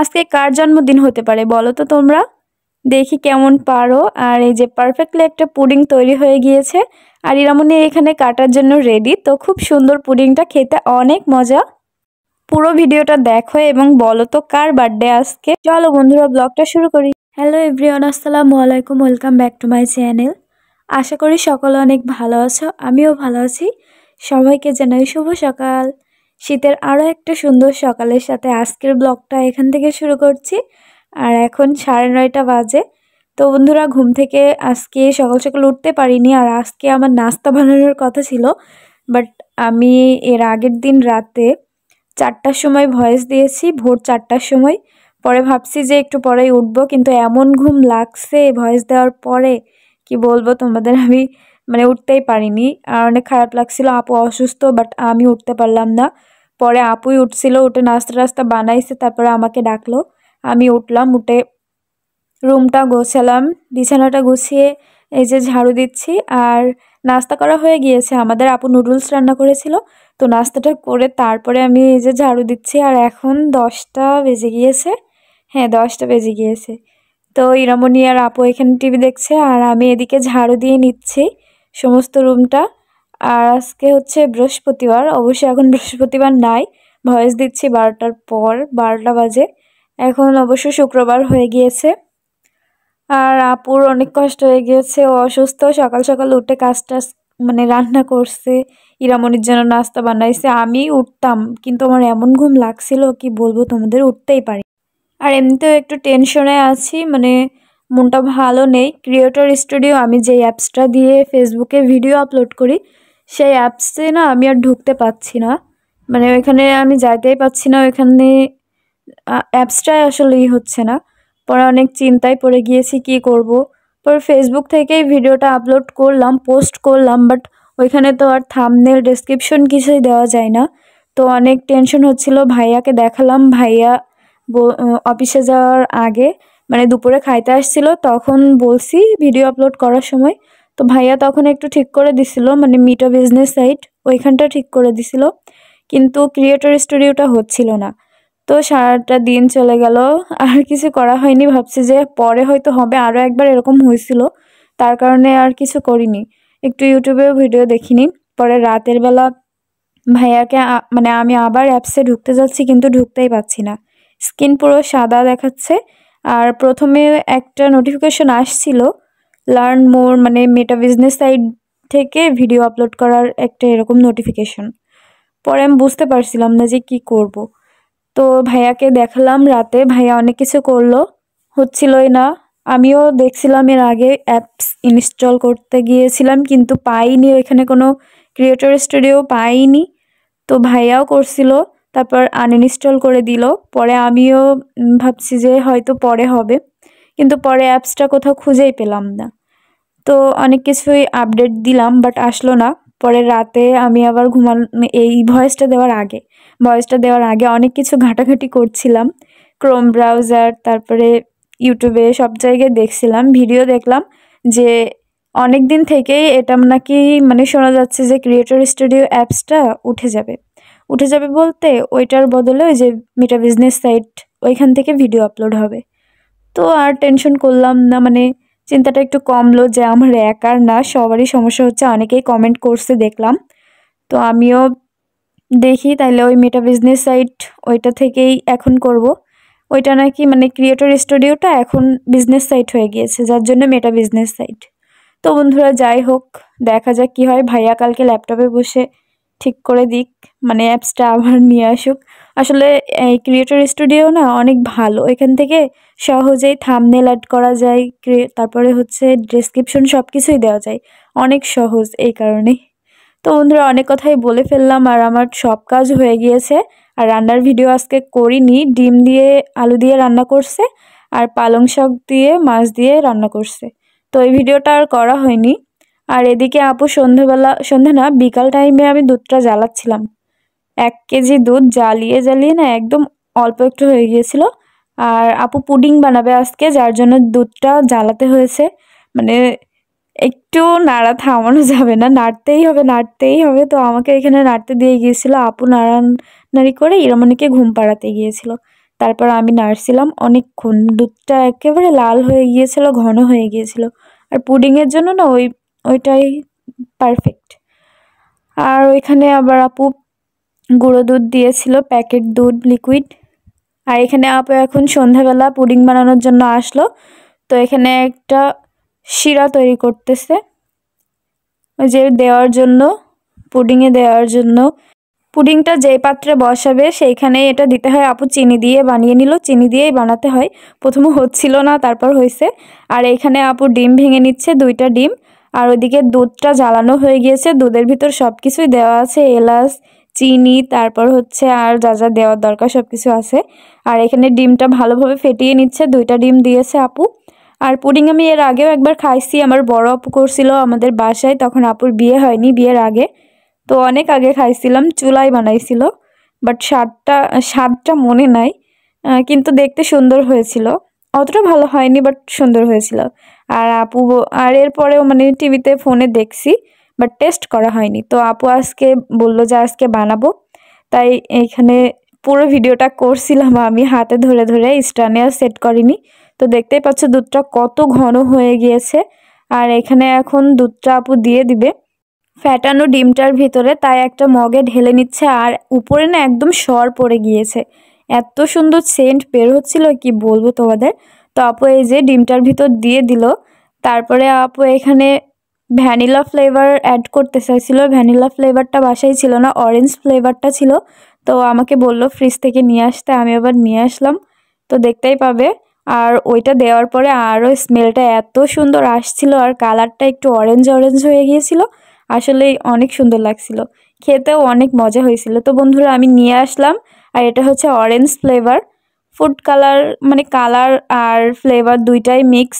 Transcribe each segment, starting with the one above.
আজকে কার জন্মদিন হতে পারে বলো তো তোমরা দেখি কেমন পারো আর এই যে পারফেক্টলি একটা পুডিং তৈরি হয়ে গিয়েছে আর ইরামনি এখানে কাটার জন্য রেডি তো খুব সুন্দর পুডিংটা খেতে অনেক মজা পুরো ভিডিওটা দেখো এবং বলো তো কার বার্থডে আজকে চলো বন্ধুরা ব্লগটা শুরু করি হ্যালো এভরিওয়ান আসসালামু আলাইকুম welcome back to my channel আশা করি সকলে অনেক ভালো আছো আমিও ভালো আছি সবাইকে জানাই শুভ সকাল শীতের আরও একটা সুন্দর সকালের সাথে আজকের ব্লগটা এখান থেকে শুরু করছি আর এখন সাড়ে নয়টা বাজে তো বন্ধুরা ঘুম থেকে আজকে সকাল সকাল উঠতে পারিনি আর আজকে আমার নাস্তা বানানোর কথা ছিল বাট আমি এর আগের দিন রাতে চারটার সময় ভয়েস দিয়েছি ভোর চারটার সময় পরে ভাবছি যে একটু পরেই উঠবো কিন্তু এমন ঘুম লাগছে ভয়েস দেওয়ার পরে কি বলবো তোমাদের আমি মানে উঠতেই পারিনি আর অনেক খারাপ লাগছিল আপু অসুস্থ বাট আমি উঠতে পারলাম না পরে আপুই উঠছিল উঠে নাস্তা রাস্তা বানাইছে তারপরে আমাকে ডাকলো আমি উঠলাম উঠে রুমটা গোছালাম বিছানাটা গুছিয়ে এই যে ঝাড়ু দিচ্ছি আর নাস্তা করা হয়ে গিয়েছে আমাদের আপু নুডলস রান্না করেছিল তো নাস্তাটা করে তারপরে আমি এই যে ঝাড়ু দিচ্ছি আর এখন দশটা বেজে গিয়েছে হ্যাঁ দশটা বেজে গিয়েছে তো ইরামনি আর আপু এখানে টিভি দেখছে আর আমি এদিকে ঝাড়ু দিয়ে নিচ্ছি সমস্ত রুমটা আর আজকে হচ্ছে বৃহস্পতিবার অবশ্যই এখন বৃহস্পতিবার নাই ভয়েস দিচ্ছি বারোটার পর বারোটা বাজে এখন অবশ্য শুক্রবার হয়ে গিয়েছে আর আপুর অনেক কষ্ট হয়ে গিয়েছে ও অসুস্থ সকাল সকাল উঠে কাজ টাজ মানে রান্না করছে ইরামনির জন্য নাস্তা বানাইছে আমি উঠতাম কিন্তু আমার এমন ঘুম লাগছিল কি বলবো তোমাদের উঠতেই পারি আর এমনিতেও একটু টেনশনে আছি মানে মনটা ভালো নেই ক্রিয়েটর স্টুডিও আমি যে অ্যাপসটা দিয়ে ফেসবুকে ভিডিও আপলোড করি সেই অ্যাপসে না আমি আর ঢুকতে পাচ্ছি না মানে ওইখানে আমি যাইতেই পাচ্ছি না ওইখানে অ্যাপসটাই আসলেই হচ্ছে না পরে অনেক চিন্তায় পড়ে গিয়েছি কি করব। পরে ফেসবুক থেকেই ভিডিওটা আপলোড করলাম পোস্ট করলাম বাট ওইখানে তো আর থামনেল ডেসক্রিপশন কিছুই দেওয়া যায় না তো অনেক টেনশন হচ্ছিল ভাইয়াকে দেখালাম ভাইয়া অফিসে যাওয়ার আগে মানে দুপুরে খাইতে আসছিল তখন বলছি ভিডিও আপলোড করার সময় তো ভাইয়া তখন একটু ঠিক করে দিছিল মানে মিটা বিজনেস সাইট ওইখানটা ঠিক করে দিছিল কিন্তু ক্রিয়েটর স্টুডিওটা হচ্ছিল না তো সারাটা দিন চলে গেল আর কিছু করা হয়নি ভাবছি যে পরে হয়তো হবে আরও একবার এরকম হয়েছিল তার কারণে আর কিছু করিনি একটু ইউটিউবেও ভিডিও দেখিনি পরে রাতের বেলা ভাইয়াকে মানে আমি আবার অ্যাপসে ঢুকতে যাচ্ছি কিন্তু ঢুকতেই পাচ্ছি না স্কিন পুরো সাদা দেখাচ্ছে আর প্রথমে একটা নোটিফিকেশন আসছিল লার্ন মোর মানে মেটা বিজনেস সাইট থেকে ভিডিও আপলোড করার একটা এরকম নোটিফিকেশন পরে আমি বুঝতে পারছিলাম না যে কি করব। তো ভাইয়াকে দেখালাম রাতে ভাইয়া অনেক কিছু করলো হচ্ছিলই না আমিও দেখছিলাম এর আগে অ্যাপস ইনস্টল করতে গিয়েছিলাম কিন্তু পাইনি ওইখানে কোনো ক্রিয়েটর স্টুডিও পাইনি তো ভাইয়াও করছিল তারপর আনইনস্টল করে দিল পরে আমিও ভাবছি যে হয়তো পরে হবে কিন্তু পরে অ্যাপসটা কোথাও খুঁজেই পেলাম না তো অনেক কিছুই আপডেট দিলাম বাট আসলো না পরে রাতে আমি আবার ঘুমাল এই ভয়েসটা দেওয়ার আগে ভয়েসটা দেওয়ার আগে অনেক কিছু ঘাটাঘাটি করছিলাম ক্রোম ব্রাউজার তারপরে ইউটিউবে সব জায়গায় দেখছিলাম ভিডিও দেখলাম যে অনেক দিন থেকেই এটা নাকি মানে শোনা যাচ্ছে যে ক্রিয়েটর স্টুডিও অ্যাপসটা উঠে যাবে উঠে যাবে বলতে ওইটার বদলে ওই যে মিটা বিজনেস সাইট ওইখান থেকে ভিডিও আপলোড হবে তো আর টেনশন করলাম না মানে চিন্তাটা একটু কমলো যে আমার একার না সবারই সমস্যা হচ্ছে অনেকেই কমেন্ট করছে দেখলাম তো আমিও দেখি তাহলে ওই মেটা বিজনেস সাইট ওইটা থেকেই এখন করব। ওইটা নাকি মানে ক্রিয়েটর স্টুডিওটা এখন বিজনেস সাইট হয়ে গিয়েছে যার জন্য মেটা বিজনেস সাইট তো বন্ধুরা যাই হোক দেখা যাক কি হয় ভাইয়া কালকে ল্যাপটপে বসে ঠিক করে দিক মানে অ্যাপসটা আবার নিয়ে আসুক আসলে এই ক্রিয়েটর স্টুডিও না অনেক ভালো এখান থেকে সহজেই থামনেল অ্যাড করা যায় তারপরে হচ্ছে ডেসক্রিপশন সব কিছুই দেওয়া যায় অনেক সহজ এই কারণে তো বন্ধুরা অনেক কথাই বলে ফেললাম আর আমার সব কাজ হয়ে গিয়েছে আর রান্নার ভিডিও আজকে করিনি ডিম দিয়ে আলু দিয়ে রান্না করছে আর পালং শাক দিয়ে মাছ দিয়ে রান্না করছে তো এই ভিডিওটা আর করা হয়নি আর এদিকে আপু সন্ধ্যেবেলা সন্ধ্যে না বিকাল টাইমে আমি দুধটা জ্বালাচ্ছিলাম এক কেজি দুধ জ্বালিয়ে জ্বালিয়ে না একদম অল্প একটু হয়ে গিয়েছিল আর আপু পুডিং বানাবে আজকে যার জন্য দুধটা জ্বালাতে হয়েছে মানে একটু নাড়া থামানো যাবে না নাড়তেই হবে নাড়তেই হবে তো আমাকে এখানে নাড়তে দিয়ে গিয়েছিল আপু নাড়ানাড়ি নাড়ি করে ইরামনিকে ঘুম পাড়াতে গিয়েছিল তারপর আমি নাড়ছিলাম অনেকক্ষণ দুধটা একেবারে লাল হয়ে গিয়েছিল ঘন হয়ে গিয়েছিল আর পুডিংয়ের জন্য না ওই ওইটাই পারফেক্ট আর ওইখানে আবার আপু গুঁড়ো দুধ দিয়েছিল প্যাকেট দুধ লিকুইড আর এখানে আপু এখন সন্ধ্যাবেলা পুডিং বানানোর জন্য আসলো তো এখানে একটা শিরা তৈরি করতেছে ওই যে দেওয়ার জন্য পুডিংয়ে দেওয়ার জন্য পুডিংটা যে পাত্রে বসাবে সেইখানে এটা দিতে হয় আপু চিনি দিয়ে বানিয়ে নিল চিনি দিয়েই বানাতে হয় প্রথমে হচ্ছিল না তারপর হয়েছে আর এখানে আপু ডিম ভেঙে নিচ্ছে দুইটা ডিম আর ওইদিকে দুধটা জ্বালানো হয়ে গিয়েছে দুধের ভিতর সব কিছুই দেওয়া আছে এলাচ চিনি তারপর হচ্ছে আর যা যা দেওয়ার দরকার সব কিছু আছে আর এখানে ডিমটা ভালোভাবে ফেটিয়ে নিচ্ছে দুইটা ডিম দিয়েছে আপু আর পুডিং আমি এর আগেও একবার খাইছি আমার বড় আপু করছিল আমাদের বাসায় তখন আপুর বিয়ে হয়নি বিয়ের আগে তো অনেক আগে খাইছিলাম চুলাই বানাইছিল বাট স্বাদটা স্বাদটা মনে নাই কিন্তু দেখতে সুন্দর হয়েছিল অতটা ভালো হয়নি বাট সুন্দর হয়েছিল আর আপু আর এরপরেও মানে টিভিতে ফোনে দেখছি বাট টেস্ট করা হয়নি তো আপু আজকে বললো যে আজকে বানাবো তাই এইখানে পুরো ভিডিওটা করছিলাম আমি হাতে ধরে ধরে স্টানে আর সেট করিনি তো দেখতেই পাচ্ছ দুধটা কত ঘন হয়ে গিয়েছে আর এখানে এখন দুধটা আপু দিয়ে দিবে ফ্যাটানো ডিমটার ভিতরে তাই একটা মগে ঢেলে নিচ্ছে আর উপরে না একদম সর পড়ে গিয়েছে এত সুন্দর সেন্ট বের হচ্ছিল কি বলবো তোমাদের তো আপু এই যে ডিমটার ভিতর দিয়ে দিল তারপরে আপু এখানে ভ্যানিলা ফ্লেভার অ্যাড করতে চাইছিল ভ্যানিলা ফ্লেভারটা বাসাই ছিল না অরেঞ্জ ফ্লেভারটা ছিল তো আমাকে বলল ফ্রিজ থেকে নিয়ে আসতে আমি আবার নিয়ে আসলাম তো দেখতেই পাবে আর ওইটা দেওয়ার পরে আরও স্মেলটা এত সুন্দর আসছিল আর কালারটা একটু অরেঞ্জ অরেঞ্জ হয়ে গিয়েছিল আসলে অনেক সুন্দর লাগছিল খেতেও অনেক মজা হয়েছিল তো বন্ধুরা আমি নিয়ে আসলাম আর এটা হচ্ছে অরেঞ্জ ফ্লেভার ফুড কালার মানে কালার আর ফ্লেভার দুইটাই মিক্স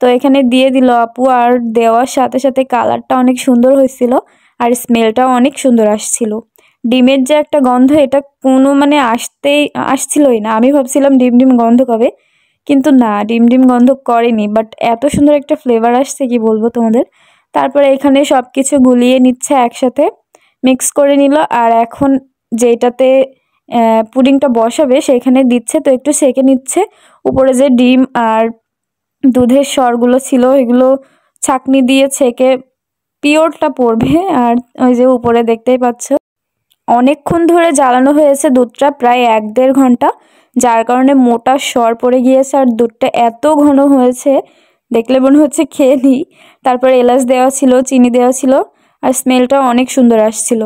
তো এখানে দিয়ে দিল আপু আর দেওয়ার সাথে সাথে কালারটা অনেক সুন্দর হয়েছিল আর স্মেলটাও অনেক সুন্দর আসছিল ডিমের যে একটা গন্ধ এটা কোনো মানে আসতেই আসছিলই না আমি ভাবছিলাম ডিম ডিম গন্ধ কবে কিন্তু না ডিম ডিম গন্ধ করেনি বাট এত সুন্দর একটা ফ্লেভার আসছে কি বলবো তোমাদের তারপরে এখানে সব কিছু গুলিয়ে নিচ্ছে একসাথে মিক্স করে নিল আর এখন যেটাতে পুডিংটা বসাবে সেইখানে দিচ্ছে তো একটু সেকে নিচ্ছে উপরে যে ডিম আর দুধের সরগুলো ছিল এগুলো ছাকনি দিয়ে ছেঁকে পিওরটা পড়বে আর ওই যে উপরে দেখতেই পাচ্ছ অনেকক্ষণ ধরে জ্বালানো হয়েছে দুধটা প্রায় এক দেড় ঘন্টা যার কারণে মোটা সর পড়ে গিয়েছে আর দুধটা এত ঘন হয়েছে দেখলে মনে হচ্ছে খেয়ে নিই তারপর এলাচ দেওয়া ছিল চিনি দেওয়া ছিল আর স্মেলটা অনেক সুন্দর আসছিল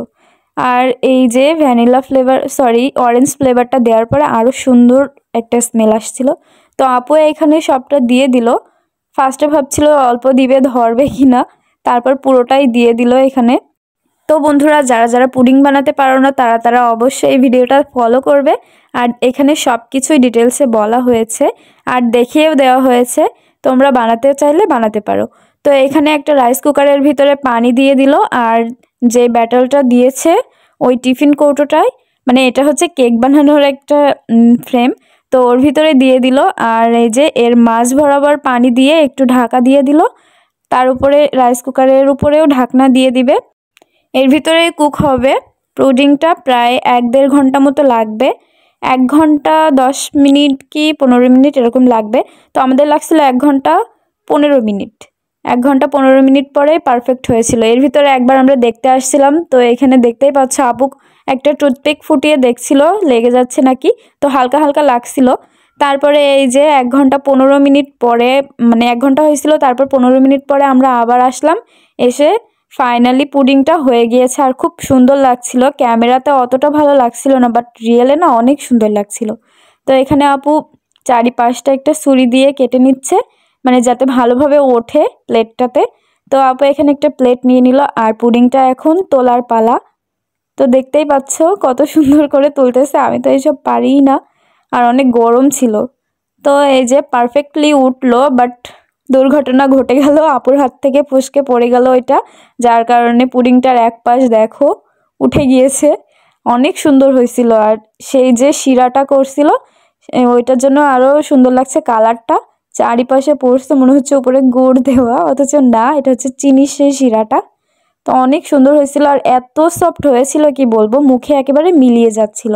আর এই যে ভ্যানিলা ফ্লেভার সরি অরেঞ্জ ফ্লেভারটা দেওয়ার পরে আরও সুন্দর একটা স্মেল আসছিল তো আপু এখানে সবটা দিয়ে দিল ফার্স্টে ভাবছিল অল্প দিবে ধরবে কি না তারপর পুরোটাই দিয়ে দিল এখানে তো বন্ধুরা যারা যারা পুডিং বানাতে পারো না তারা তারা অবশ্যই এই ভিডিওটা ফলো করবে আর এখানে সব কিছুই ডিটেলসে বলা হয়েছে আর দেখিয়েও দেওয়া হয়েছে তোমরা বানাতে চাইলে বানাতে পারো তো এখানে একটা রাইস কুকারের ভিতরে পানি দিয়ে দিল আর যে ব্যাটলটা দিয়েছে ওই টিফিন কৌটোটায় মানে এটা হচ্ছে কেক বানানোর একটা ফ্রেম তো ওর ভিতরে দিয়ে দিল আর এই যে এর মাছ ভরাবার পানি দিয়ে একটু ঢাকা দিয়ে দিল তার উপরে রাইস কুকারের উপরেও ঢাকনা দিয়ে দিবে এর ভিতরে কুক হবে পুডিংটা প্রায় এক দেড় ঘন্টা মতো লাগবে এক ঘন্টা দশ মিনিট কি পনেরো মিনিট এরকম লাগবে তো আমাদের লাগছিল এক ঘন্টা পনেরো মিনিট এক ঘন্টা পনেরো মিনিট পরে পারফেক্ট হয়েছিল এর ভিতরে একবার আমরা দেখতে আসছিলাম তো এখানে দেখতেই পাচ্ছ আপু একটা টুথপিক ফুটিয়ে দেখছিল লেগে যাচ্ছে নাকি তো হালকা হালকা লাগছিল তারপরে এই যে এক ঘন্টা পনেরো মিনিট পরে মানে এক ঘন্টা হয়েছিল তারপর পনেরো মিনিট পরে আমরা আবার আসলাম এসে ফাইনালি পুডিংটা হয়ে গিয়েছে আর খুব সুন্দর লাগছিল ক্যামেরাতে অতটা ভালো লাগছিল না বাট রিয়েলে না অনেক সুন্দর লাগছিল তো এখানে আপু চারিপাশটা একটা ছুরি দিয়ে কেটে নিচ্ছে মানে যাতে ভালোভাবে ওঠে প্লেটটাতে তো আপু এখানে একটা প্লেট নিয়ে নিল আর পুডিংটা এখন তোলার পালা তো দেখতেই পাচ্ছ কত সুন্দর করে তুলতেছে আমি তো এইসব পারিই না আর অনেক গরম ছিল তো এই যে পারফেক্টলি উঠলো বাট দুর্ঘটনা ঘটে গেল আপুর হাত থেকে ফসকে পড়ে গেল এটা যার কারণে পুডিংটার এক পাশ দেখো উঠে গিয়েছে অনেক সুন্দর হয়েছিল আর সেই যে শিরাটা করছিল ওইটার জন্য আরও সুন্দর লাগছে কালারটা চারিপাশে পড়ছে মনে হচ্ছে উপরে গুড় দেওয়া অথচ না এটা হচ্ছে চিনির সেই শিরাটা তো অনেক সুন্দর হয়েছিল আর এত সফট হয়েছিল কি বলবো মুখে একেবারে মিলিয়ে যাচ্ছিল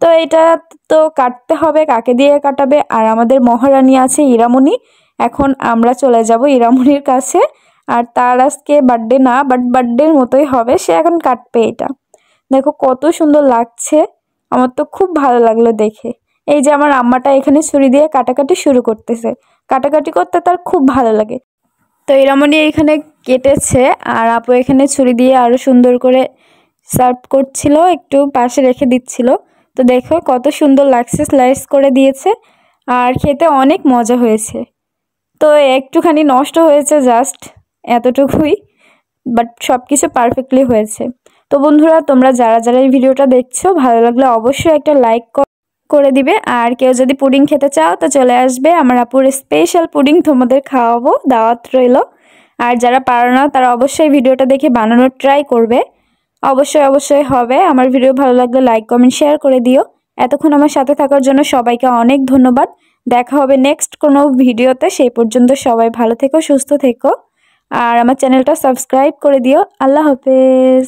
তো এটা তো কাটতে হবে কাকে দিয়ে কাটাবে আর আমাদের মহারানী আছে ইরামণি এখন আমরা চলে যাব ইরামণির কাছে আর তার আজকে বার্থডে না বাট বার্থডের মতোই হবে সে এখন কাটবে এটা দেখো কত সুন্দর লাগছে আমার তো খুব ভালো লাগলো দেখে এই যে আমার আম্মাটা এখানে ছুরি দিয়ে কাটাকাটি শুরু করতেছে কাটাকাটি করতে তার খুব ভালো লাগে তো এরমনি এখানে কেটেছে আর আপু এখানে ছুরি দিয়ে আরও সুন্দর করে সার্ভ করছিল একটু পাশে রেখে দিচ্ছিল তো দেখো কত সুন্দর লাগছে স্লাইস করে দিয়েছে আর খেতে অনেক মজা হয়েছে তো একটুখানি নষ্ট হয়েছে জাস্ট এতটুকুই বাট সব কিছু পারফেক্টলি হয়েছে তো বন্ধুরা তোমরা যারা যারা এই ভিডিওটা দেখছো ভালো লাগলে অবশ্যই একটা লাইক করে দিবে আর কেউ যদি পুডিং খেতে চাও তো চলে আসবে আমার আপুর স্পেশাল পুডিং তোমাদের খাওয়াবো দাওয়াত রইল আর যারা পারো না তারা অবশ্যই ভিডিওটা দেখে বানানোর ট্রাই করবে অবশ্যই অবশ্যই হবে আমার ভিডিও ভালো লাগলে লাইক কমেন্ট শেয়ার করে দিও এতক্ষণ আমার সাথে থাকার জন্য সবাইকে অনেক ধন্যবাদ দেখা হবে নেক্সট কোনো ভিডিওতে সেই পর্যন্ত সবাই ভালো থেকো সুস্থ থেকো আর আমার চ্যানেলটা সাবস্ক্রাইব করে দিও আল্লাহ হাফেজ